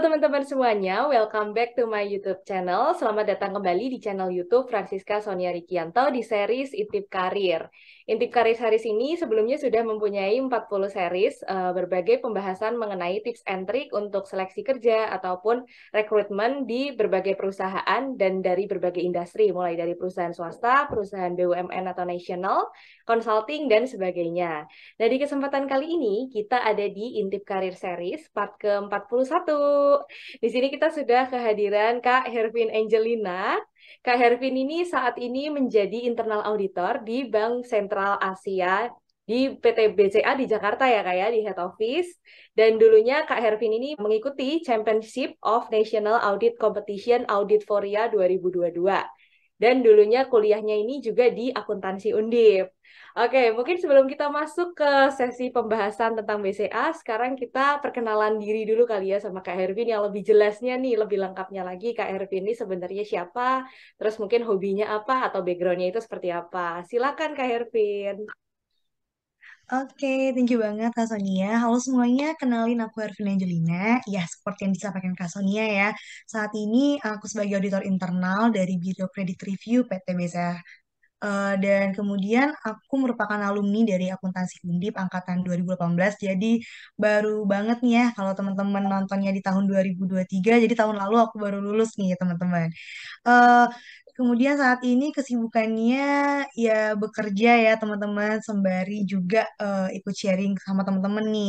teman-teman semuanya, welcome back to my YouTube channel. Selamat datang kembali di channel YouTube Francisca Sonia Rikianto di series Intip Karir. Intip Karir series ini sebelumnya sudah mempunyai 40 series uh, berbagai pembahasan mengenai tips and trick untuk seleksi kerja ataupun rekrutmen di berbagai perusahaan dan dari berbagai industri, mulai dari perusahaan swasta, perusahaan BUMN atau nasional, consulting, dan sebagainya. Nah, di kesempatan kali ini kita ada di Intip Karir series part ke-41. Di sini kita sudah kehadiran Kak Hervin Angelina. Kak Hervin ini saat ini menjadi internal auditor di Bank Sentral Asia di PT BCA di Jakarta ya Kak ya, di head office. Dan dulunya Kak Hervin ini mengikuti Championship of National Audit Competition Audit Foria 2022 dan dulunya kuliahnya ini juga di akuntansi Undip. Oke, mungkin sebelum kita masuk ke sesi pembahasan tentang BCA, sekarang kita perkenalan diri dulu kali ya sama Kak Hervin yang lebih jelasnya nih, lebih lengkapnya lagi Kak Hervin ini sebenarnya siapa, terus mungkin hobinya apa atau backgroundnya itu seperti apa. Silakan Kak Hervin. Oke, thank you banget Kak Sonia. Halo semuanya, kenalin aku Ervin Angelina. Ya, seperti yang disampaikan Kak Sonia ya, saat ini aku sebagai auditor internal dari Biro Credit Review PT BCA. Uh, eh, dan kemudian aku merupakan alumni dari akuntansi Undip angkatan 2018. Jadi baru banget nih ya kalau teman-teman nontonnya di tahun 2023. Jadi tahun lalu aku baru lulus nih ya, teman-teman. Uh, Kemudian saat ini kesibukannya ya bekerja ya teman-teman sembari juga uh, ikut sharing sama teman-teman nih.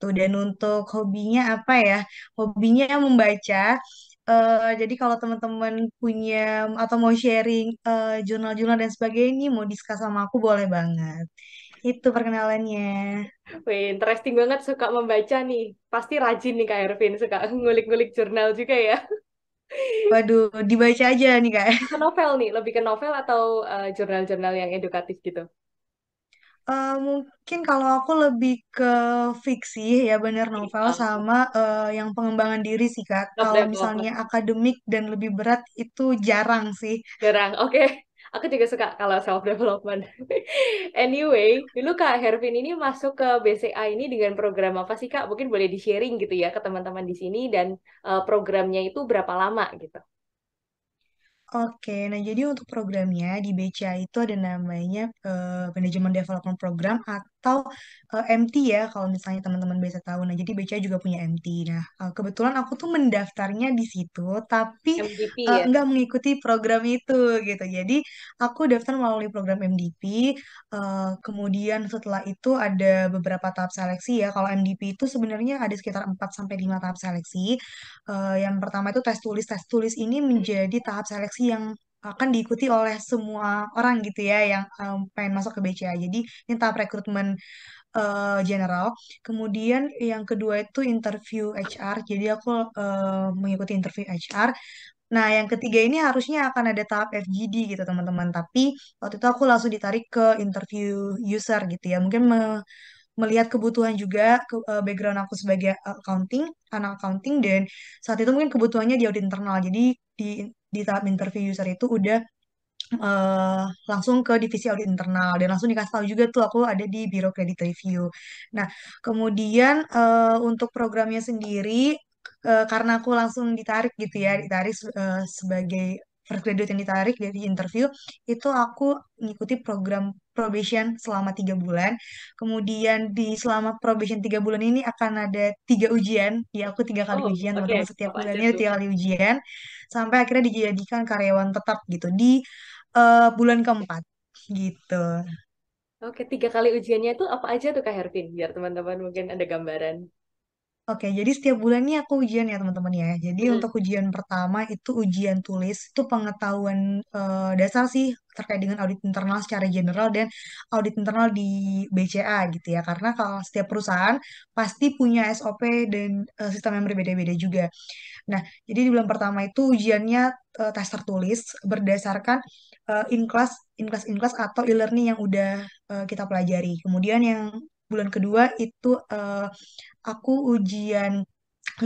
Tuh dan untuk hobinya apa ya? Hobinya membaca. Uh, jadi kalau teman-teman punya atau mau sharing jurnal eh, jurnal-jurnal dan sebagainya mau diskus sama aku boleh banget. Itu perkenalannya. Wih, interesting banget suka membaca nih. Pasti rajin nih Kak Ervin, suka ngulik-ngulik jurnal juga ya. Waduh, dibaca aja nih kak. Ke novel nih, lebih ke novel atau jurnal eh, jurnal-jurnal yang edukatif gitu? Uh, mungkin kalau aku lebih ke fiksi ya bener novel sama uh, yang pengembangan diri sih kak. Kalau oh, misalnya akademik dan lebih berat itu jarang sih. Jarang, oke. Okay aku juga suka kalau self development. anyway, dulu Kak Hervin ini masuk ke BCA ini dengan program apa sih Kak? Mungkin boleh di-sharing gitu ya ke teman-teman di sini dan uh, programnya itu berapa lama gitu. Oke, nah jadi untuk programnya di BCA itu ada namanya uh, eh, Management Development Program atau atau uh, eh, MT ya kalau misalnya teman-teman biasa tahu. Nah, jadi BCA juga punya MT. Nah, uh, kebetulan aku tuh mendaftarnya di situ tapi MDP, eh, ya? nggak mengikuti program itu gitu. Jadi aku daftar melalui program MDP. Uh, kemudian setelah itu ada beberapa tahap seleksi ya. Kalau MDP itu sebenarnya ada sekitar 4 sampai lima tahap seleksi. Uh, yang pertama itu tes tulis. Tes tulis ini menjadi tahap seleksi yang akan diikuti oleh semua orang gitu ya yang um, pengen masuk ke BCA. Jadi ini tahap rekrutmen uh, general. Kemudian yang kedua itu interview HR. Jadi aku uh, mengikuti interview HR. Nah, yang ketiga ini harusnya akan ada tahap FGD gitu, teman-teman. Tapi waktu itu aku langsung ditarik ke interview user gitu ya. Mungkin melihat kebutuhan juga ke, uh, background aku sebagai eh, accounting anak accounting dan saat itu mungkin kebutuhannya di audit internal jadi di di tahap interview user itu udah uh, langsung ke divisi audit internal dan langsung dikasih tahu juga tuh aku ada di biro credit review nah kemudian uh, untuk programnya sendiri karena aku langsung ditarik gitu ya ditarik uh, sebagai graduate yang ditarik dari interview itu aku mengikuti program probation selama tiga bulan. Kemudian di selama probation tiga bulan ini akan ada tiga ujian. Ya aku tiga kali oh, ujian, teman okay. setiap bulannya tiga kali ujian. Sampai akhirnya dijadikan karyawan tetap gitu di uh, bulan keempat gitu. Oke, tiga kali ujiannya itu apa aja tuh Kak Hervin? Biar teman-teman mungkin ada gambaran. Oke, jadi setiap bulan ini aku ujian ya teman-teman ya. Jadi Hmm. untuk ujian pertama itu ujian tulis, itu pengetahuan uh, dasar sih terkait dengan audit internal secara general dan audit internal di BCA gitu ya. Karena kalau setiap perusahaan pasti punya SOP dan uh, sistem yang berbeda-beda juga. Nah, jadi di bulan pertama itu ujiannya uh, tes tertulis berdasarkan uh, in-class, in-class, in-class atau e-learning yang udah uh, kita pelajari. Kemudian yang bulan kedua itu uh, aku ujian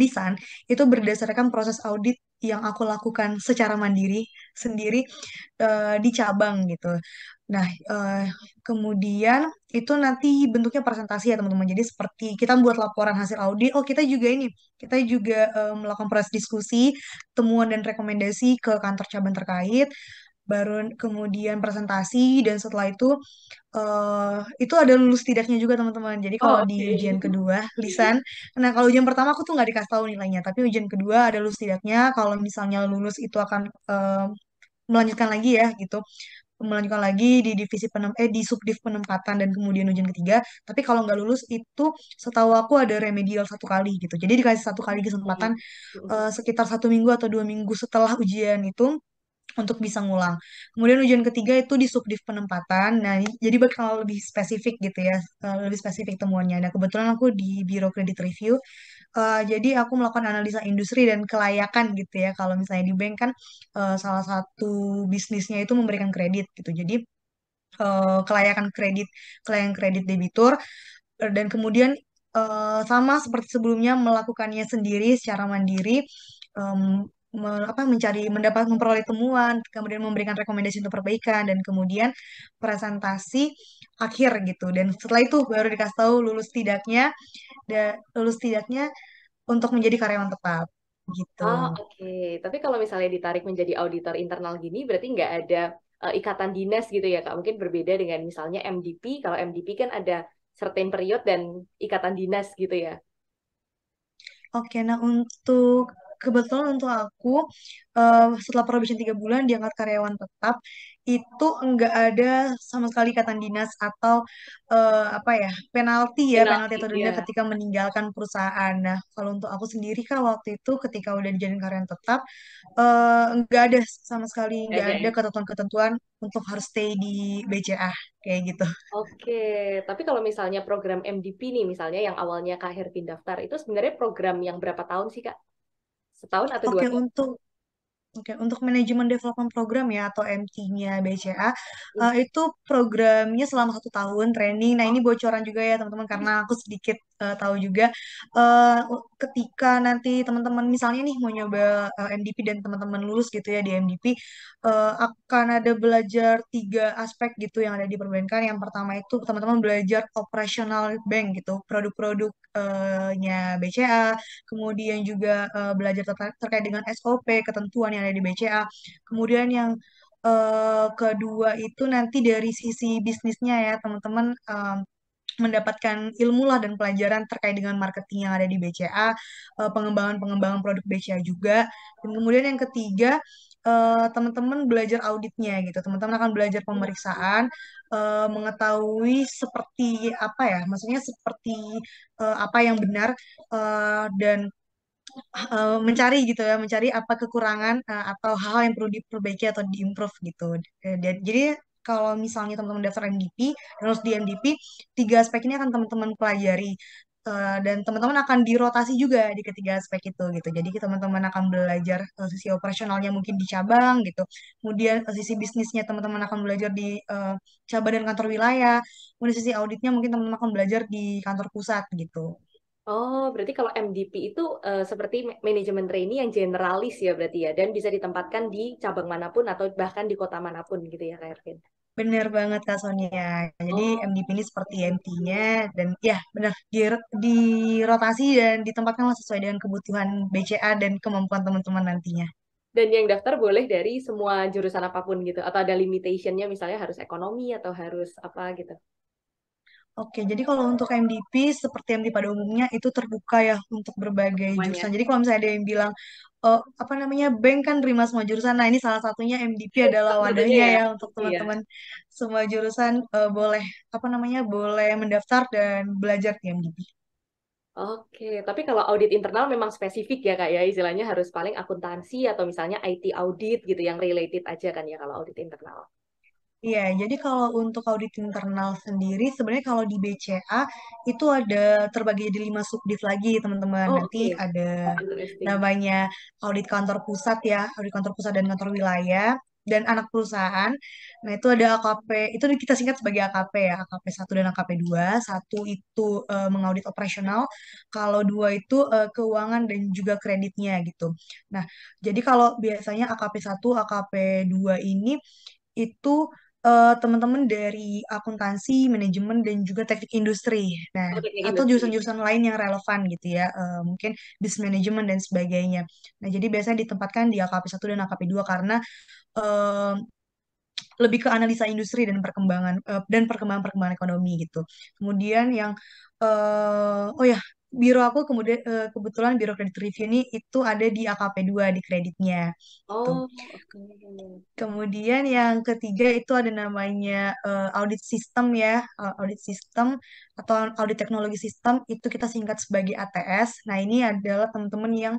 lisan itu berdasarkan proses audit yang aku lakukan secara mandiri sendiri uh, di cabang gitu. Nah, uh, kemudian itu nanti bentuknya presentasi ya teman-teman. Jadi seperti kita membuat laporan hasil audit. Oh, kita juga ini, kita juga uh, melakukan proses diskusi, temuan dan rekomendasi ke kantor cabang terkait baru kemudian presentasi dan setelah itu uh, itu ada lulus tidaknya juga teman-teman jadi kalau oh, okay. di ujian kedua lisan nah kalau ujian pertama aku tuh nggak dikasih tahu nilainya tapi ujian kedua ada lulus tidaknya kalau misalnya lulus itu akan uh, melanjutkan lagi ya gitu melanjutkan lagi di divisi penem eh di subdiv penempatan dan kemudian ujian ketiga tapi kalau nggak lulus itu setahu aku ada remedial satu kali gitu jadi dikasih satu kali kesempatan uh, sekitar satu minggu atau dua minggu setelah ujian itu untuk bisa ngulang. Kemudian ujian ketiga itu di subdiv penempatan. Nah, jadi bakal lebih spesifik gitu ya, eh, lebih spesifik temuannya. Nah, kebetulan aku di Biro Kredit Review. Uh, jadi aku melakukan analisa industri dan kelayakan gitu ya. Kalau misalnya di bank kan uh, salah satu bisnisnya itu memberikan kredit gitu. Jadi uh, kelayakan kredit, kelayakan kredit debitur dan kemudian uh, sama seperti sebelumnya melakukannya sendiri secara mandiri um, apa mencari mendapat memperoleh temuan, kemudian memberikan rekomendasi untuk perbaikan dan kemudian presentasi akhir gitu. Dan setelah itu baru dikasih tahu lulus tidaknya da, lulus tidaknya untuk menjadi karyawan tetap gitu. Oh, oke. Okay. Tapi kalau misalnya ditarik menjadi auditor internal gini berarti nggak ada uh, ikatan dinas gitu ya, Kak. Mungkin berbeda dengan misalnya MDP. Kalau MDP kan ada certain period dan ikatan dinas gitu ya. Oke, nah untuk kebetulan untuk aku uh, setelah probation tiga bulan diangkat karyawan tetap itu enggak ada sama sekali ikatan dinas atau uh, apa ya penalti ya penalti, penalti atau denda iya. ketika meninggalkan perusahaan. Nah kalau untuk aku sendiri kan waktu itu ketika udah dijadiin karyawan tetap uh, eh, enggak ada sama sekali enggak okay. Ya? ada ketentuan-ketentuan untuk harus stay di BCA kayak gitu. Oke, okay. tapi kalau misalnya program MDP nih misalnya yang awalnya Kak Hervin daftar itu sebenarnya program yang berapa tahun sih Kak? setahun atau dua Oke, tahun? untung Oke, untuk manajemen development program ya atau MT-nya BCA uh, iya. eh, itu programnya selama satu tahun training. Nah ini bocoran juga ya teman-teman karena iya. aku sedikit uh, tahu juga uh, ketika nanti teman-teman misalnya nih mau nyoba uh, MDP dan teman-teman lulus gitu ya di MDP uh, akan ada belajar tiga aspek gitu yang ada di perbankan. Yang pertama itu teman-teman belajar operational bank gitu produk produknya BCA, kemudian juga uh, belajar ter terkait dengan SOP ketentuan yang ada di BCA. Kemudian yang uh, kedua itu nanti dari sisi bisnisnya ya teman-teman uh, mendapatkan ilmu lah dan pelajaran terkait dengan marketing yang ada di BCA, pengembangan eh, pengembangan-pengembangan produk BCA juga. Dan kemudian yang ketiga teman teman-teman belajar auditnya gitu. Teman-teman akan belajar pemeriksaan, uh, mengetahui seperti apa ya, maksudnya seperti uh, apa yang benar uh, dan Eh, mencari gitu ya, mencari apa kekurangan uh, atau hal-hal yang perlu diperbaiki atau diimprove gitu. Eh, dan jadi kalau misalnya teman-teman daftar MDP, harus di MDP, tiga aspek ini akan teman-teman pelajari. Uh, dan teman-teman akan dirotasi juga di ketiga aspek itu gitu. Jadi teman-teman akan belajar uh, sisi operasionalnya mungkin di cabang gitu. Kemudian uh, sisi bisnisnya teman-teman akan belajar di uh, cabang dan kantor wilayah. Kemudian sisi auditnya mungkin teman-teman akan belajar di kantor pusat gitu. Oh, berarti kalau MDP itu uh, seperti manajemen trainee yang generalis ya berarti ya, dan bisa ditempatkan di cabang manapun atau bahkan di kota manapun gitu ya, Kak Ervin. Bener banget Kak Sonia. Jadi Oh, MDP ini seperti MT-nya dan ya benar di, dirotasi dan ditempatkan sesuai dengan kebutuhan BCA dan kemampuan teman-teman nantinya. dan yang daftar boleh dari semua jurusan apapun gitu, atau ada limitation-nya misalnya harus ekonomi atau harus apa gitu. Oke, jadi kalau untuk MDP seperti MD pada umumnya itu terbuka ya untuk berbagai Semuanya. jurusan. Jadi kalau misalnya ada yang bilang uh, apa namanya bank kan terima semua jurusan. Nah ini salah satunya MDP adalah wadahnya ya, ya untuk iya. teman-teman iya. semua jurusan uh, boleh apa namanya boleh mendaftar dan belajar di MDP. Oke, tapi kalau audit internal memang spesifik ya kak ya istilahnya harus paling akuntansi atau misalnya IT audit gitu yang related aja kan ya kalau audit internal. Iya, jadi kalau untuk audit internal sendiri, sebenarnya kalau di BCA itu ada terbagi jadi lima subdit lagi, teman-teman. Oh, Nanti oke. Iya. ada namanya audit kantor pusat ya, audit kantor pusat dan kantor wilayah dan anak perusahaan. Nah, itu ada AKP, itu kita singkat sebagai AKP ya, AKP satu dan AKP dua Satu itu uh, mengaudit operasional, kalau dua itu uh, keuangan dan juga kreditnya gitu. Nah, jadi kalau biasanya AKP satu AKP dua ini itu eh, teman-teman dari akuntansi, manajemen dan juga teknik industri. Nah, oh, atau jurusan-jurusan lain yang relevan gitu ya, eh, mungkin bisnis manajemen dan sebagainya. Nah, jadi biasanya ditempatkan di AKP 1 dan AKP 2 karena eh, lebih ke analisa industri dan perkembangan eh, dan perkembangan-perkembangan ekonomi gitu. Kemudian yang eh, oh ya biro aku kemudian uh, kebetulan biro kredit review ini itu ada di AKP 2 di kreditnya. Oh. Gitu. Okay. Kemudian yang ketiga itu ada namanya uh, audit sistem ya, audit sistem atau audit teknologi sistem itu kita singkat sebagai ATS. Nah, ini adalah teman-teman yang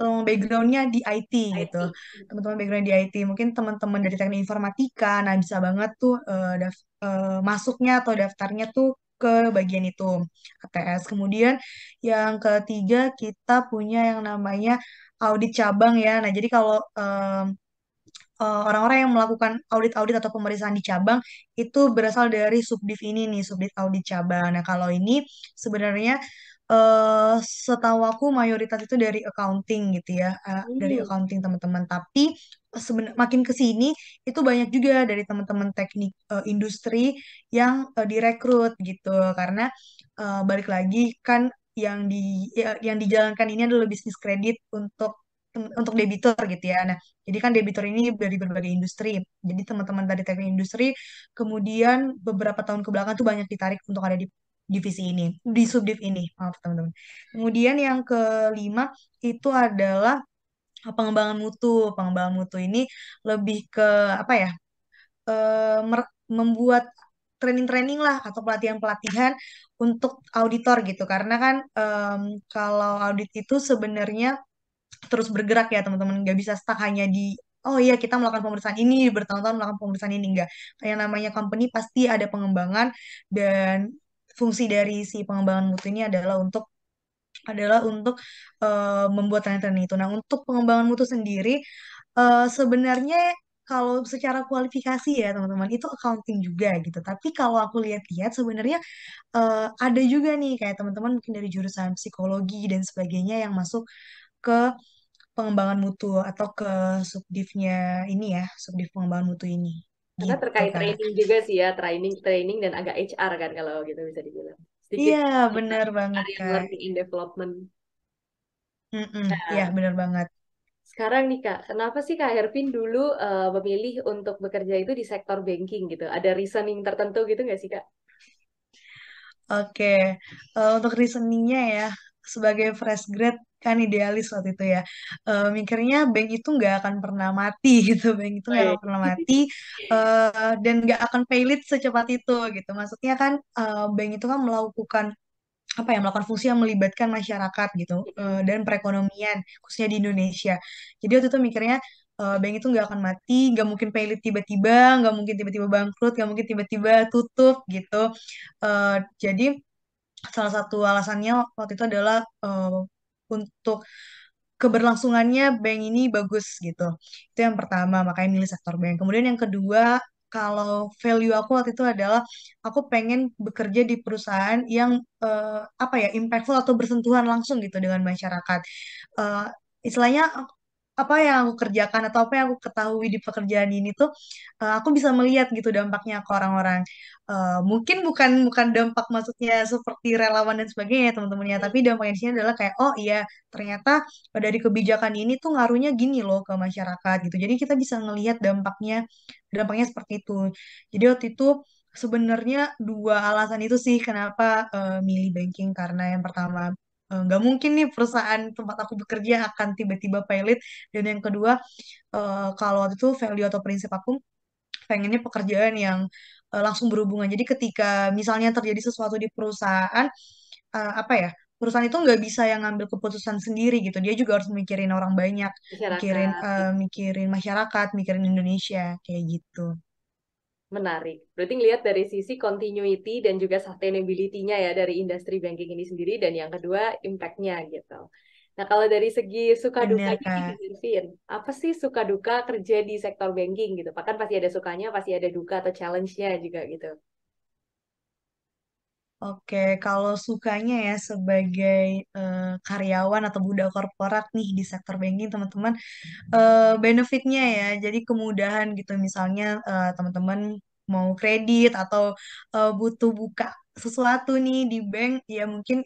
um, backgroundnya di IT, gitu teman-teman background di IT mungkin teman-teman dari teknik informatika nah bisa banget tuh uh, uh, masuknya atau daftarnya tuh ke bagian itu ATS. Kemudian yang ketiga kita punya yang namanya audit cabang ya. Nah, jadi kalau um, orang-orang yang melakukan audit-audit atau pemeriksaan di cabang itu berasal dari subdiv ini nih, subdiv audit cabang. Nah, kalau ini sebenarnya uh, setahu aku mayoritas itu dari accounting gitu ya, uh, dari hmm. accounting teman-teman. Tapi seben- makin ke sini itu banyak juga dari teman-teman teknik uh, industri yang uh, direkrut gitu karena uh, balik lagi kan yang di ya, yang dijalankan ini adalah bisnis kredit untuk untuk debitur gitu ya. Nah, jadi kan debitur ini dari berbagai industri. Jadi teman-teman dari teknik industri kemudian beberapa tahun ke belakang tuh banyak ditarik untuk ada di divisi ini, di subdiv ini, maaf teman-teman. Kemudian yang kelima itu adalah eh, pengembangan mutu. Pengembangan mutu ini lebih ke apa ya? E, membuat training-training lah atau pelatihan-pelatihan untuk auditor gitu karena kan e, kalau audit itu sebenarnya terus bergerak ya teman-teman nggak bisa stuck hanya di oh iya kita melakukan pemeriksaan ini bertahun-tahun melakukan pemeriksaan ini enggak yang namanya company pasti ada pengembangan dan fungsi dari si pengembangan mutu ini adalah untuk adalah untuk uh, membuat tren-tren itu. Nah, untuk pengembangan mutu sendiri uh, sebenarnya kalau secara kualifikasi ya teman-teman itu accounting juga gitu. Tapi kalau aku lihat-lihat sebenarnya uh, ada juga nih kayak teman-teman mungkin dari jurusan psikologi dan sebagainya yang masuk ke pengembangan mutu atau ke subdivnya ini ya, subdiv pengembangan mutu ini. Karena gitu, terkait kan. training juga sih ya, training training dan agak HR kan kalau gitu bisa dibilang. Iya, benar banget. Kak. Learning development. Mm nah, iya, benar banget. Sekarang nih Kak, kenapa sih Kak Hervin dulu uh, memilih untuk bekerja itu di sektor banking gitu? Ada reasoning tertentu gitu nggak sih Kak? Oke, okay. uh, eh, untuk reasoningnya ya, sebagai fresh grad kan idealis waktu itu ya uh, mikirnya bank itu nggak akan pernah mati gitu bank itu nggak akan pernah mati uh, dan nggak akan failit secepat itu gitu maksudnya kan uh, bank itu kan melakukan apa ya melakukan fungsi yang melibatkan masyarakat gitu uh, dan perekonomian khususnya di Indonesia jadi waktu itu mikirnya uh, bank itu nggak akan mati, nggak mungkin failit tiba-tiba, nggak mungkin tiba-tiba bangkrut, nggak mungkin tiba-tiba tutup gitu. Uh, jadi salah satu alasannya waktu itu adalah uh, untuk keberlangsungannya bank ini bagus gitu. Itu yang pertama, makanya milih sektor bank. Kemudian yang kedua, kalau value aku waktu itu adalah aku pengen bekerja di perusahaan yang uh, apa ya impactful atau bersentuhan langsung gitu dengan masyarakat. Uh, istilahnya apa yang aku kerjakan atau apa yang aku ketahui di pekerjaan ini tuh uh, aku bisa melihat gitu dampaknya ke orang-orang uh, mungkin bukan bukan dampak maksudnya seperti relawan dan sebagainya ya, teman-temannya hmm. tapi dampaknya di sini adalah kayak oh iya ternyata dari kebijakan ini tuh ngaruhnya gini loh ke masyarakat gitu jadi kita bisa melihat dampaknya dampaknya seperti itu jadi waktu itu sebenarnya dua alasan itu sih kenapa uh, milih banking karena yang pertama Eh, nggak uh, mungkin nih perusahaan tempat aku bekerja akan tiba-tiba pilot dan yang kedua uh, kalau waktu itu value atau prinsip aku pengennya pekerjaan yang uh, langsung berhubungan jadi ketika misalnya terjadi sesuatu di perusahaan uh, apa ya perusahaan itu nggak bisa yang ngambil keputusan sendiri gitu dia juga harus mikirin orang banyak masyarakat. mikirin uh, mikirin masyarakat mikirin Indonesia kayak gitu Menarik. Berarti ngelihat dari sisi continuity dan juga sustainability-nya ya dari industri banking ini sendiri dan yang kedua impact-nya gitu. Nah, kalau dari segi suka duka Vin, apa sih suka duka kerja di sektor banking gitu? Pak kan pasti ada sukanya, pasti ada duka atau challenge-nya juga gitu. Oke, kalau sukanya ya sebagai uh, karyawan atau budak korporat nih di sektor banking teman-teman uh, benefitnya ya, jadi kemudahan gitu misalnya teman eh, teman-teman mau kredit atau uh, butuh buka sesuatu nih di bank ya mungkin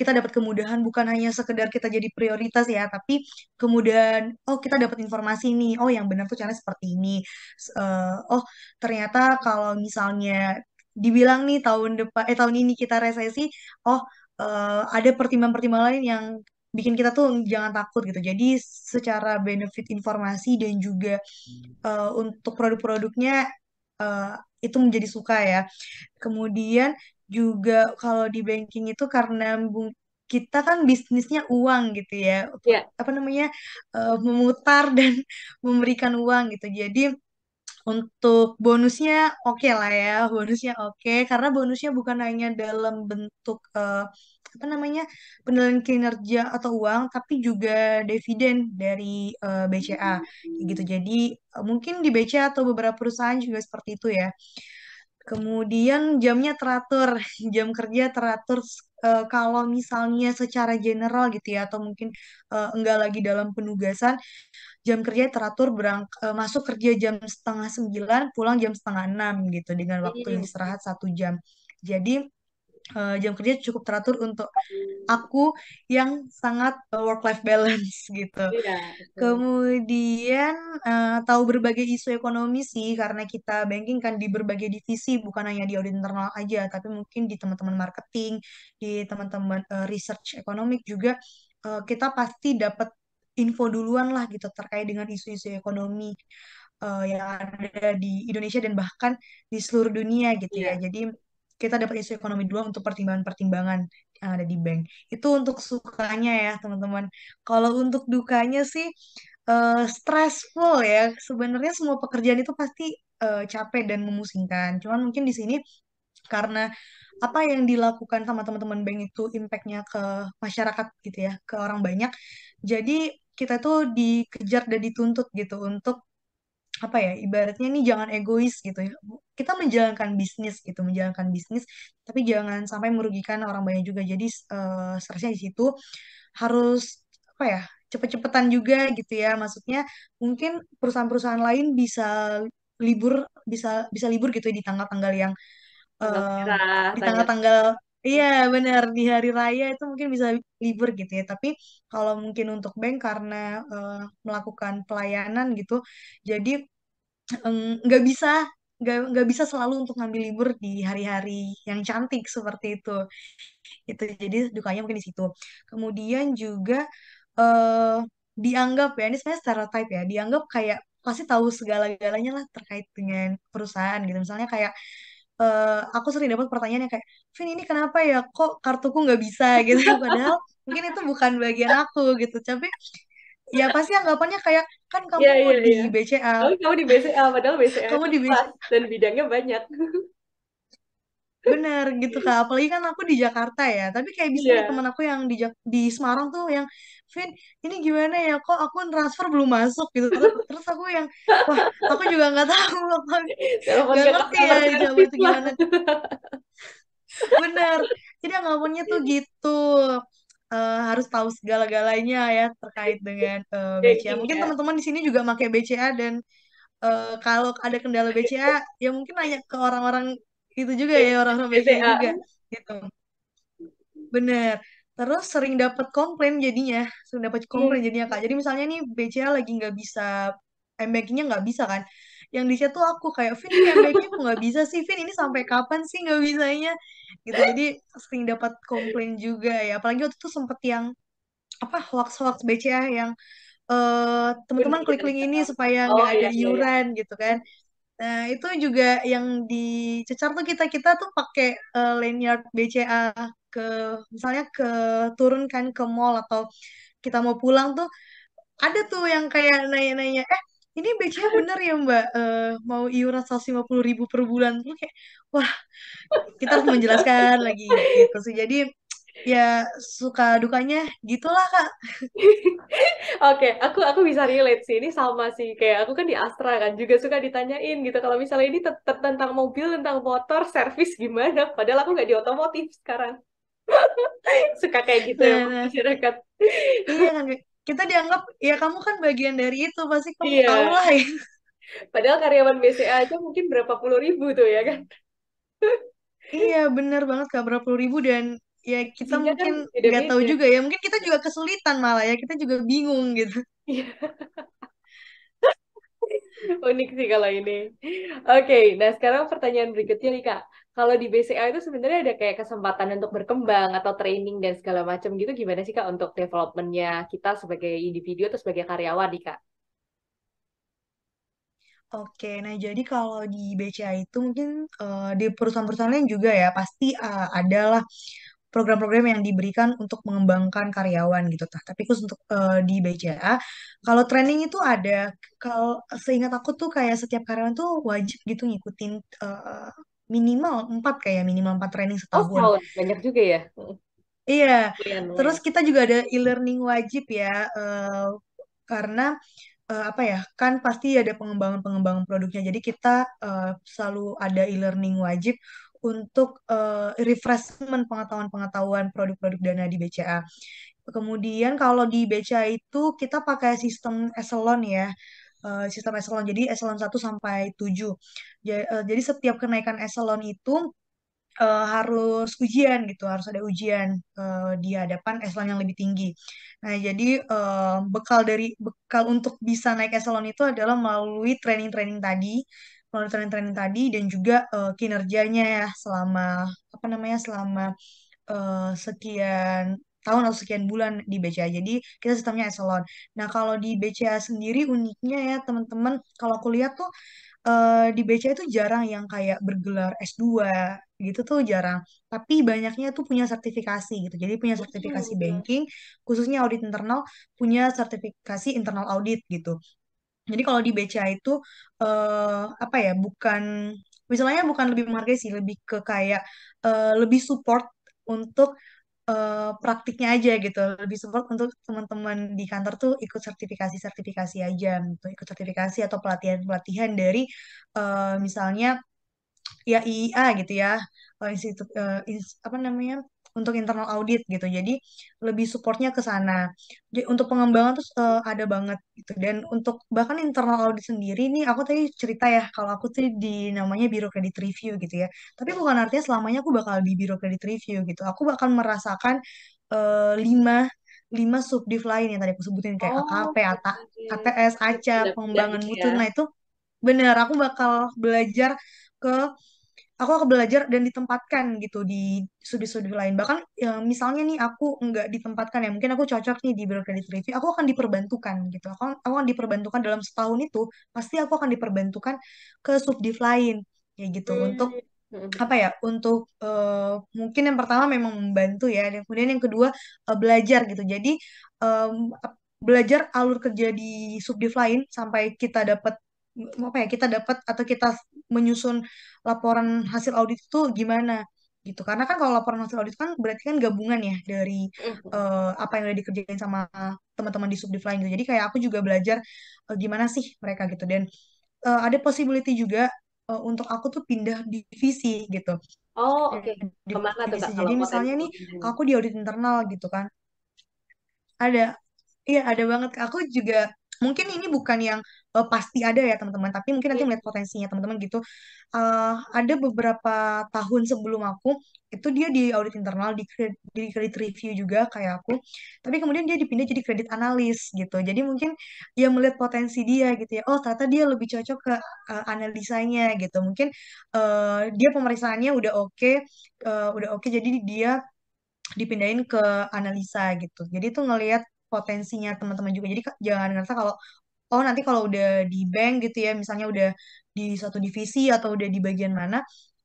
kita dapat kemudahan bukan hanya sekedar kita jadi prioritas ya, tapi kemudahan oh kita dapat informasi nih, oh yang benar tuh caranya seperti ini. uh, oh ternyata kalau misalnya dibilang nih tahun depan eh tahun ini kita resesi, oh uh, ada pertimbangan-pertimbangan lain yang bikin kita tuh jangan takut gitu. Jadi secara benefit informasi dan juga uh, untuk produk-produknya uh, itu menjadi suka ya. Kemudian juga kalau di banking itu karena kita kan bisnisnya uang gitu ya. Yeah. Apa namanya? Uh, memutar dan memberikan uang gitu. Jadi untuk bonusnya oke lah ya, bonusnya oke karena bonusnya bukan hanya dalam bentuk uh, apa namanya penilaian kinerja atau uang tapi juga dividen dari uh, eh, BCA hmm. gitu jadi uh, mungkin di BCA atau beberapa perusahaan juga seperti itu ya kemudian jamnya teratur jam kerja teratur uh, kalau misalnya secara general gitu ya atau mungkin uh, enggak lagi dalam penugasan jam kerja teratur berang uh, masuk kerja jam setengah sembilan pulang jam setengah enam gitu dengan iya, waktu iya, yang iya. istirahat satu jam jadi uh, jam kerja cukup teratur untuk aku yang sangat e, work life balance gitu. Kemudian uh, tahu berbagai isu ekonomi sih karena kita banking kan di berbagai divisi bukan hanya di audit internal aja tapi mungkin di teman-teman marketing, di teman-teman uh, research ekonomi juga kita pasti dapat info duluan lah gitu terkait dengan isu-isu ekonomi uh, yang ada di Indonesia dan bahkan di seluruh dunia gitu yeah. ya. Iya. Jadi kita dapat isu ekonomi duluan untuk pertimbangan-pertimbangan yang ada di bank. Itu untuk sukanya ya teman-teman. Kalau untuk dukanya sih uh, stressful ya. Sebenarnya semua pekerjaan itu pasti uh, capek dan memusingkan. Cuman mungkin di sini karena apa yang dilakukan sama teman-teman bank itu impactnya ke masyarakat gitu ya, ke orang banyak. Jadi kita tuh dikejar dan dituntut gitu untuk apa ya ibaratnya ini jangan egois gitu ya kita menjalankan bisnis gitu menjalankan bisnis tapi jangan sampai merugikan orang banyak juga jadi uh, seharusnya di situ harus apa ya cepet-cepetan juga gitu ya maksudnya mungkin perusahaan-perusahaan lain bisa libur bisa bisa libur gitu ya, di tanggal-tanggal yang uh, di tanggal-tanggal Iya benar di hari raya itu mungkin bisa libur gitu ya tapi kalau mungkin untuk bank karena uh, melakukan pelayanan gitu jadi nggak nggak bisa nggak nggak bisa selalu untuk ngambil libur di hari-hari yang cantik seperti itu itu jadi dukanya mungkin di situ kemudian juga uh, dianggap ya ini sebenarnya stereotype ya dianggap kayak pasti tahu segala-galanya lah terkait dengan perusahaan gitu misalnya kayak uh, aku sering dapat pertanyaannya kayak Vin ini kenapa ya kok kartuku nggak bisa gitu padahal mungkin itu bukan bagian aku gitu tapi ya pasti anggapannya kayak kan kamu yeah, yeah, di yeah. BCA kamu, kamu di BCA padahal BCA kamu di BCA dan bidangnya banyak bener gitu kak apalagi kan aku di Jakarta ya tapi kayak bisa yeah. teman aku yang di di Semarang tuh yang Vin ini gimana ya kok aku transfer belum masuk gitu terus aku yang wah aku juga nggak tahu nggak ngerti ya jawab itu gimana bener jadi ngomongnya tuh gitu uh, harus tahu segala-galanya ya terkait dengan uh, eh, BCA. Iya, mungkin iya. teman-teman di sini juga pakai BCA dan uh, kalau ada kendala BCA ya mungkin nanya ke orang-orang itu juga ya iya, orang-orang BCA juga gitu. Bener. Terus sering dapat komplain jadinya, sering dapat hmm. komplain hmm. jadinya kak. Jadi misalnya nih BCA lagi nggak bisa MBK-nya nggak bisa kan. Yang di situ aku kayak Vin ini mbk kok nggak bisa sih, Vin ini sampai kapan sih nggak bisanya? Gitu. Jadi sering dapat komplain juga ya. Apalagi waktu itu sempet yang apa hoax-hoax BCA yang uh, teman-teman klik link ini supaya nggak oh, ada iya, iya, iya. iuran gitu kan. Nah, itu juga yang dicecar tuh kita-kita tuh pakai uh, lanyard BCA ke misalnya ke turunkan ke mall atau kita mau pulang tuh ada tuh yang kayak nanya-nanya eh ini BCA bener ya mbak uh, mau iuran 150 ribu per bulan tuh kayak wah kita harus menjelaskan lagi gitu sih jadi ya suka dukanya gitulah kak. Oke, okay, aku aku bisa relate sih ini sama sih kayak aku kan di Astra kan juga suka ditanyain gitu kalau misalnya ini tentang mobil tentang motor servis gimana padahal aku nggak di otomotif sekarang suka kayak gitu ya masyarakat. Iya kan kita dianggap ya kamu kan bagian dari itu pasti kamu yeah. tahu lah. Ya. Padahal karyawan BCA aja mungkin berapa puluh ribu tuh ya kan. Iya bener banget kak berapa puluh ribu dan ya kita Sehingga kan mungkin nggak kan tahu ya. juga ya mungkin kita juga kesulitan malah ya kita juga bingung gitu iya. unik sih kalau ini oke okay, nah sekarang pertanyaan berikutnya nih kak kalau di BCA itu sebenarnya ada kayak kesempatan untuk berkembang atau training dan segala macam gitu gimana sih kak untuk developmentnya kita sebagai individu atau sebagai karyawan nih kak Oke, nah jadi kalau di BCA itu mungkin uh, di perusahaan-perusahaan lain juga ya pasti uh, eh, adalah program-program yang diberikan untuk mengembangkan karyawan gitu tah. Tapi khusus untuk uh, di BCA, kalau training itu ada kalau seingat aku tuh kayak setiap karyawan tuh wajib gitu ngikutin uh, minimal empat kayak minimal empat training oh, setahun. Oh, setahun banyak juga ya. Iya. Yeah. Terus kita juga ada e-learning wajib ya uh, karena uh, apa ya kan pasti ada pengembangan pengembangan produknya jadi kita uh, selalu ada e-learning wajib untuk uh, refreshment pengetahuan-pengetahuan produk-produk dana di BCA. Kemudian kalau di BCA itu kita pakai sistem eselon ya. Uh, sistem eselon. Jadi eselon 1 sampai 7. Jadi, uh, jadi setiap kenaikan eselon itu uh, harus ujian gitu, harus ada ujian uh, di hadapan eselon yang lebih tinggi. Nah, jadi uh, bekal dari bekal untuk bisa naik eselon itu adalah melalui training-training tadi monitoring training tadi dan juga uh, kinerjanya ya selama apa namanya selama uh, sekian tahun atau sekian bulan di BCA. Jadi kita sistemnya eselon. Nah kalau di BCA sendiri uniknya ya teman-teman kalau kuliah tuh uh, di BCA itu jarang yang kayak bergelar S2 gitu tuh jarang. Tapi banyaknya tuh punya sertifikasi gitu. Jadi punya sertifikasi banking, khususnya audit internal, punya sertifikasi internal audit gitu. Jadi kalau di BCA itu eh, apa ya bukan misalnya bukan lebih menghargai sih lebih ke kayak uh, lebih support untuk uh, praktiknya aja gitu lebih support untuk teman-teman di kantor tuh ikut sertifikasi sertifikasi aja gitu ikut sertifikasi atau pelatihan pelatihan dari uh, misalnya ya IIA gitu ya institut uh, apa namanya untuk internal audit gitu. Jadi lebih supportnya ke sana. Jadi untuk pengembangan tuh uh, ada banget gitu. Dan untuk bahkan internal audit sendiri nih aku tadi cerita ya kalau aku tuh di namanya biro kredit review gitu ya. Tapi bukan artinya selamanya aku bakal di biro kredit review gitu. Aku bakal merasakan uh, lima lima subdiv lain yang tadi aku sebutin kayak oh, AKP, ATA, ATS, ACA, pengembangan mutu. Ya. Nah itu benar aku bakal belajar ke aku akan belajar dan ditempatkan gitu di studi-studi lain. Bahkan ya, misalnya nih aku nggak ditempatkan ya, mungkin aku cocok nih di Bureau Credit Review, aku akan diperbantukan gitu. Aku, aku akan diperbantukan dalam setahun itu, pasti aku akan diperbantukan ke subdiv lain ya gitu hmm. untuk hmm. apa ya untuk uh, mungkin yang pertama memang membantu ya dan kemudian yang kedua uh, belajar gitu jadi um, belajar alur kerja di subdiv lain sampai kita dapat apa ya kita dapat atau kita menyusun laporan hasil audit itu gimana gitu karena kan kalau laporan hasil audit kan berarti kan gabungan ya dari uh, apa yang udah dikerjain sama teman-teman di subdiv lain gitu jadi kayak aku juga belajar uh, gimana sih mereka gitu dan uh, ada possibility juga uh, untuk aku tuh pindah divisi gitu oh oke okay. kemana tuh kak, jadi misalnya nih gitu? mm-hmm. aku di audit internal gitu kan ada iya ada banget aku juga mungkin ini bukan yang uh, pasti ada ya teman-teman tapi mungkin nanti melihat iya. potensinya teman-teman gitu uh, ada beberapa tahun sebelum aku itu dia di audit internal di credit di credit review juga kayak aku tapi kemudian dia dipindah jadi kredit analis gitu jadi mungkin dia melihat potensi dia gitu ya oh ternyata dia lebih cocok ke uh, eh, analisanya gitu mungkin uh, dia pemeriksaannya udah oke okay, uh, udah oke okay, jadi dia dipindahin ke analisa gitu jadi itu ngelihat potensinya teman-teman juga. Jadi jangan ngerasa kalau oh nanti kalau udah di bank gitu ya misalnya udah di satu divisi atau udah di bagian mana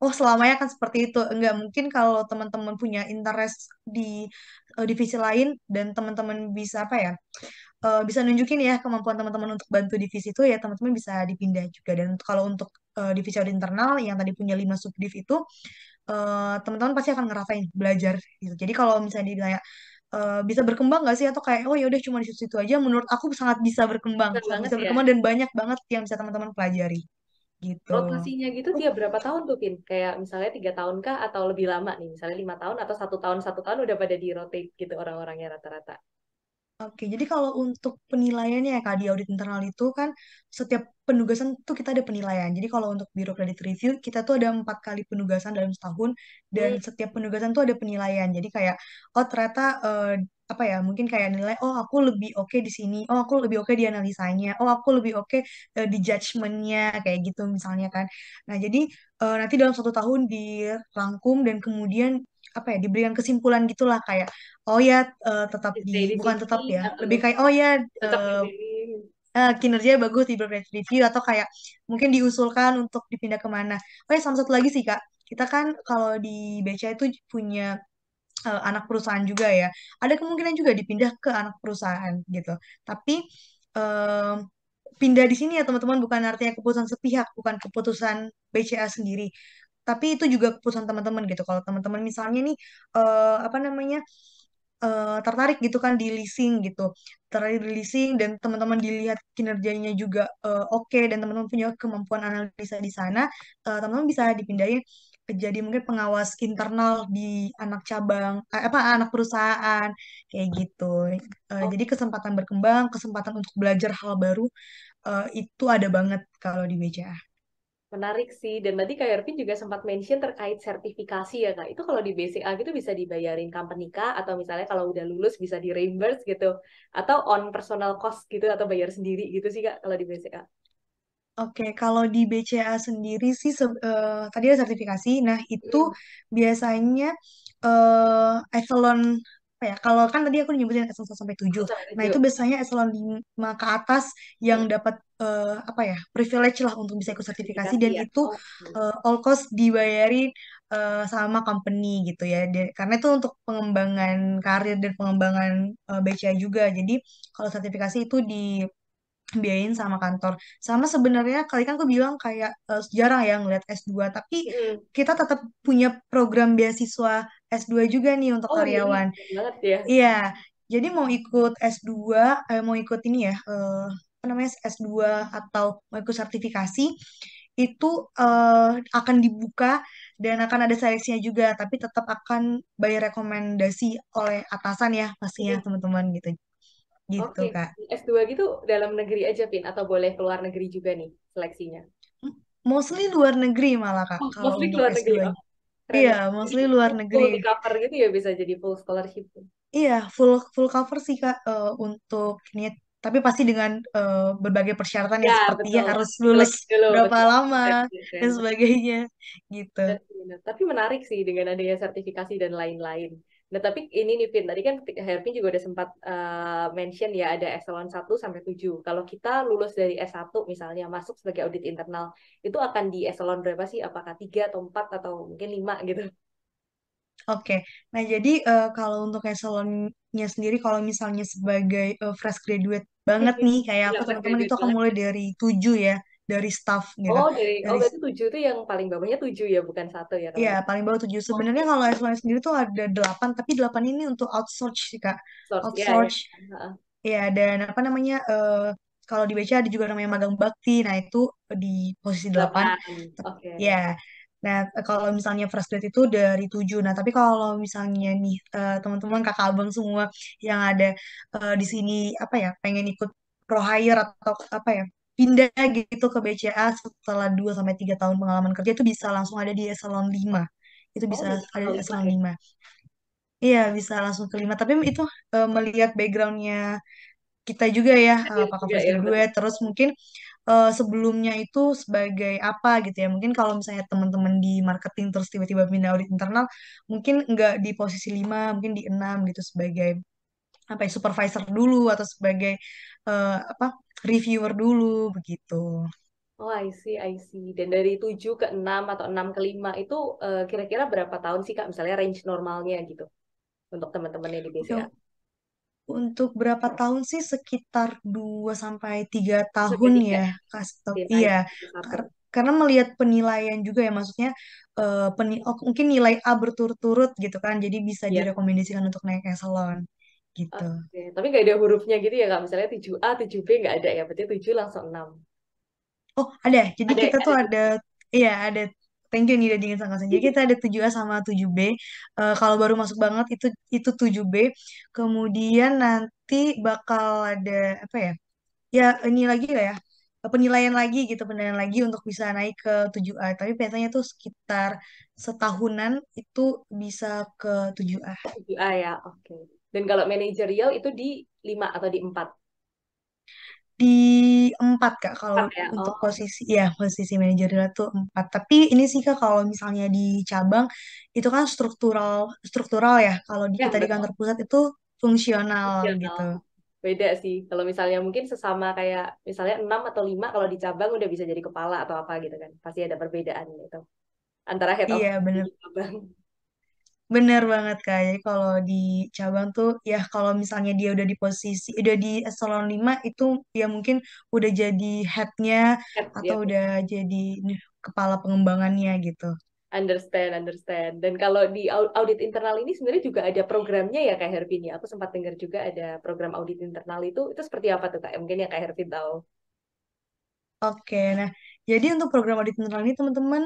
oh selamanya akan seperti itu enggak mungkin kalau teman-teman punya interest di uh, divisi lain dan teman-teman bisa apa ya uh, bisa nunjukin ya kemampuan teman-teman untuk bantu divisi itu ya teman-teman bisa dipindah juga dan kalau untuk uh, divisi audit internal yang tadi punya lima subdiv itu teman-teman uh, pasti akan ngerasain belajar gitu. Jadi kalau misalnya ditanya Eh, bisa berkembang gak sih atau kayak oh ya udah cuma di situ aja menurut aku sangat bisa berkembang sangat bisa ya. berkembang dan banyak banget yang bisa teman-teman pelajari gitu rotasinya gitu tiap berapa tahun tuh pin kayak misalnya tiga tahun kah atau lebih lama nih misalnya lima tahun atau satu tahun satu tahun udah pada di rotate gitu orang-orangnya rata-rata Oke, jadi kalau untuk penilaiannya ya Kak di audit internal itu kan setiap penugasan tuh kita ada penilaian. Jadi kalau untuk Biro Credit Review kita tuh ada empat kali penugasan dalam setahun dan Hmm. setiap penugasan tuh ada penilaian. Jadi kayak oh ternyata eh, apa ya mungkin kayak nilai oh aku lebih oke di sini, oh aku lebih oke di analisanya, oh aku lebih oke eh, di judgementnya kayak gitu misalnya kan. Nah jadi eh, nanti dalam satu tahun dirangkum dan kemudian apa ya diberikan kesimpulan gitulah kayak oh ya uh, tetap di, bukan tetap ya lebih kayak oh ya uh, uh, kinerja bagus di beberapa Review atau kayak mungkin diusulkan untuk dipindah kemana. Oh ya sama satu lagi sih kak, kita kan kalau di BCA itu punya uh, anak perusahaan juga ya. Ada kemungkinan juga dipindah ke anak perusahaan gitu. Tapi uh, pindah di sini ya teman-teman bukan artinya keputusan sepihak, bukan keputusan BCA sendiri tapi itu juga keputusan teman-teman gitu kalau teman-teman misalnya nih uh, apa namanya uh, tertarik gitu kan di leasing gitu tertarik di leasing dan teman-teman dilihat kinerjanya juga uh, oke okay, dan teman-teman punya kemampuan analisa di sana uh, teman-teman bisa dipindahin jadi mungkin pengawas internal di anak cabang eh, apa anak perusahaan kayak gitu uh, jadi kesempatan berkembang kesempatan untuk belajar hal baru uh, itu ada banget kalau di BCA. Menarik sih, dan tadi Kak Yervin juga sempat mention terkait sertifikasi ya Kak, itu kalau di BCA gitu bisa dibayarin company Kak, atau misalnya kalau udah lulus bisa di reimburse gitu, atau on personal cost gitu, atau bayar sendiri gitu sih Kak kalau di BCA? Oke, kalau di BCA sendiri sih uh, tadi ada sertifikasi. Nah, itu hmm. biasanya uh, apa ya kalau kan tadi aku nyebutin eselon 1 sampai 7. Nah, itu biasanya eselon lima ke atas yang hmm. dapat uh, apa ya privilege lah untuk bisa ikut sertifikasi, dan ya. itu uh, all cost dibayarin uh, sama company gitu ya dan, karena itu untuk pengembangan karir dan pengembangan uh, BCA juga jadi kalau sertifikasi itu di biayain sama kantor. Sama sebenarnya kali kan aku bilang kayak uh, jarang ya ngeliat S2, tapi mm. kita tetap punya program beasiswa S2 juga nih untuk oh, karyawan. Iya, banget ya. Iya. Jadi mau ikut S2, eh, mau ikut ini ya, eh, apa namanya S2 atau mau ikut sertifikasi itu eh, akan dibuka dan akan ada seleksinya juga, tapi tetap akan bayar rekomendasi oleh atasan ya pastinya teman-teman gitu. Gitu, okay. S2 gitu dalam negeri aja, Pin, atau boleh keluar negeri juga nih seleksinya? Hmm, mostly luar negeri malah, Kak. Oh, mostly luar negeri. Keren. Iya, mostly luar negeri. Full cover gitu ya bisa jadi full scholarship. Iya, full full cover sih Kak uh, untuk niat tapi pasti dengan uh, berbagai persyaratan ya, yang sepertinya betul. harus lulus berapa betul. lama betul. dan sebagainya gitu. Betul, Tapi menarik sih dengan adanya sertifikasi dan lain-lain. Nah, tapi ini nih Vin, tadi kan Hervin juga udah sempat uh, mention ya ada eselon 1 sampai 7. Kalau kita lulus dari S1 misalnya masuk sebagai audit internal, itu akan di eselon berapa sih? Apakah 3 atau 4 atau mungkin 5 gitu? Oke, nah jadi uh, kalau untuk eselonnya sendiri, kalau misalnya sebagai uh, fresh graduate banget nih, kayak iya, aku teman-teman itu akan mulai dari 7 ya dari staff gitu. Kan. Oh, dari, oh, dari oh tujuh itu yang paling bawahnya tujuh ya, bukan satu ya? Iya, paling bawah tujuh. Oh, Sebenarnya oh. kalau SLM sendiri tuh ada delapan, tapi delapan ini untuk outsource sih kak. Source, outsource. Iya, ya. dan apa namanya? Uh, kalau di BC ada juga namanya magang bakti, nah itu di posisi delapan. Oke. Iya. Nah, e, kalau misalnya fresh grade itu dari tujuh, Nah, tapi kalau misalnya nih teman teman-teman kakak abang semua yang ada uh, di sini apa ya, pengen ikut pro hire atau apa ya, pindah gitu ke BCA setelah 2 sampai 3 tahun pengalaman kerja itu bisa langsung ada di eselon 5. Itu bisa oh, ada di eselon 5. Ya? Iya, bisa langsung ke 5. Tapi itu uh, melihat backgroundnya kita juga ya, uh, apakah ya, ya, terus mungkin uh, sebelumnya itu sebagai apa gitu ya. Mungkin kalau misalnya teman-teman di marketing terus tiba-tiba pindah audit internal, mungkin nggak di posisi 5, mungkin di 6 gitu sebagai apa ya, supervisor dulu atau sebagai uh, apa reviewer dulu begitu. Oh, I see, I see. Dan dari 7 ke 6 atau 6 ke 5 itu kira eh, kira-kira berapa tahun sih Kak misalnya range normalnya gitu untuk teman-teman yang di BCA? Untuk berapa tahun sih sekitar 2 sampai 3 tahun ya ya. Kas iya. karena melihat penilaian juga ya maksudnya uh, peni oh, mungkin nilai A berturut-turut gitu kan. Jadi bisa yeah. direkomendasikan untuk naik eselon gitu. Okay. Tapi nggak ada hurufnya gitu ya kak, misalnya 7A, 7B nggak ada ya, berarti 7 langsung 6. Oh ada, jadi ada, kita ada. tuh ada, iya ada, thank you nih udah diingat sama Jadi kita ada 7A sama 7B, uh, eh, kalau baru masuk banget itu itu 7B, kemudian nanti bakal ada apa ya, ya ini lagi lah ya, eh, penilaian lagi gitu penilaian lagi untuk bisa naik ke 7A tapi biasanya tuh sekitar setahunan itu bisa ke 7A 7A ya oke okay. Dan kalau manajerial itu di lima atau di empat? Di empat Kak kalau empat, ya? untuk oh. posisi ya posisi manajerial itu empat. Tapi ini sih Kak kalau misalnya di cabang itu kan struktural struktural ya. Kalau di, ya, kita betul. di kantor pusat itu fungsional, fungsional. gitu beda sih kalau misalnya mungkin sesama kayak misalnya enam atau lima kalau di cabang udah bisa jadi kepala atau apa gitu kan pasti ada perbedaan gitu antara head iya, bener. cabang Bener banget Kak, jadi kalau di cabang tuh ya kalau misalnya dia udah di posisi, udah di eselon 5 itu ya mungkin udah jadi headnya ya. atau udah jadi kepala pengembangannya gitu. Understand, understand. Dan kalau di audit internal ini sebenarnya juga ada programnya ya Kak Hervin ya. Aku sempat dengar juga ada program audit internal itu. Itu seperti apa tuh Kak? Ya, mungkin yang Kak Hervin tahu. Oke, nah jadi untuk program audit internal ini teman-teman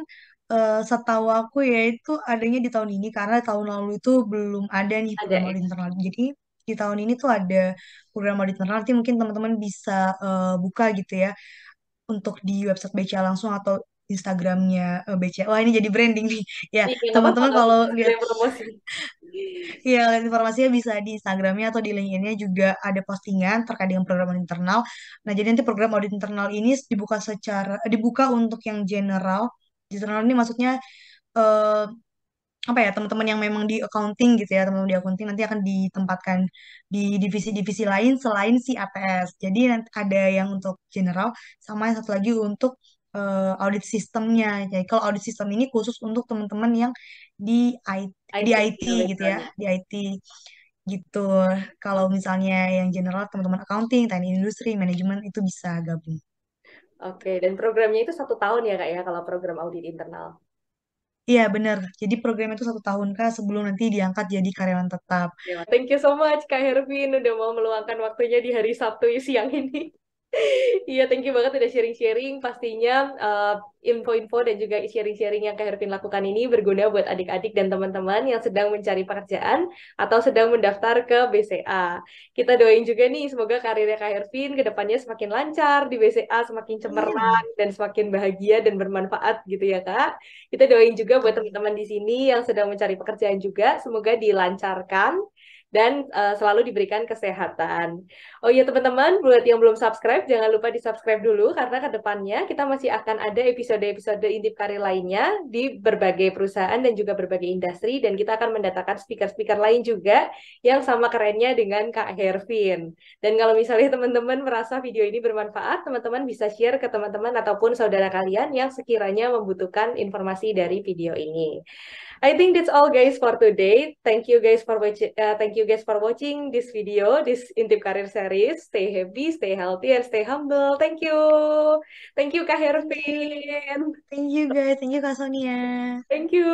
uh, setahu aku ya itu adanya di tahun ini karena tahun lalu itu belum ada nih Ada program ya? audit internal. Jadi di tahun ini tuh ada program audit internal. Nanti mungkin teman-teman bisa uh, buka gitu ya untuk di website BCA langsung atau Instagramnya eh, BCA. Wah ini jadi branding nih. Ya iya, teman-teman kalau lihat Iya, informasinya bisa di Instagramnya atau di lainnya juga ada postingan terkait dengan program internal. Nah, jadi nanti program audit internal ini dibuka secara dibuka untuk yang general general ini maksudnya uh, apa ya teman-teman yang memang di accounting gitu ya teman-teman di accounting nanti akan ditempatkan di divisi-divisi lain selain si APS jadi ada yang untuk general sama yang satu lagi untuk uh, audit sistemnya jadi kalau audit sistem ini khusus untuk teman-teman yang di IT, di IT gitu ya di IT gitu kalau misalnya yang general teman-teman accounting teknik industri manajemen itu bisa gabung Oke, dan programnya itu satu tahun ya Kak ya, kalau program audit internal? Iya benar. Jadi programnya itu satu tahun Kak sebelum nanti diangkat jadi karyawan tetap. Thank you so much Kak Hervin udah mau meluangkan waktunya di hari Sabtu siang ini. Iya, thank you banget udah sharing-sharing. Pastinya info eh, info-info dan juga sharing-sharing yang Kak Hervin lakukan ini berguna buat adik-adik dan teman-teman yang sedang mencari pekerjaan atau sedang mendaftar ke BCA. Kita doain juga nih, semoga karirnya Kak Hervin ke depannya semakin lancar di BCA, semakin cemerlang yeah. dan semakin bahagia dan bermanfaat gitu ya, Kak. Kita doain juga buat teman-teman di sini yang sedang mencari pekerjaan juga, semoga dilancarkan dan uh, selalu diberikan kesehatan. Oh iya teman-teman, buat yang belum subscribe jangan lupa di subscribe dulu karena ke depannya kita masih akan ada episode-episode intip karir lainnya di berbagai perusahaan dan juga berbagai industri dan kita akan mendatangkan speaker-speaker lain juga yang sama kerennya dengan Kak Hervin. Dan kalau misalnya teman-teman merasa video ini bermanfaat, teman-teman bisa share ke teman-teman ataupun saudara kalian yang sekiranya membutuhkan informasi dari video ini. I think that's all guys for today. Thank you guys for watching. Uh, thank you guys for watching this video, this Intip Karir series. Stay happy, stay healthy, and stay humble. Thank you, thank you Kak Hervin. Thank you guys, thank you Kak Sonia. Thank you.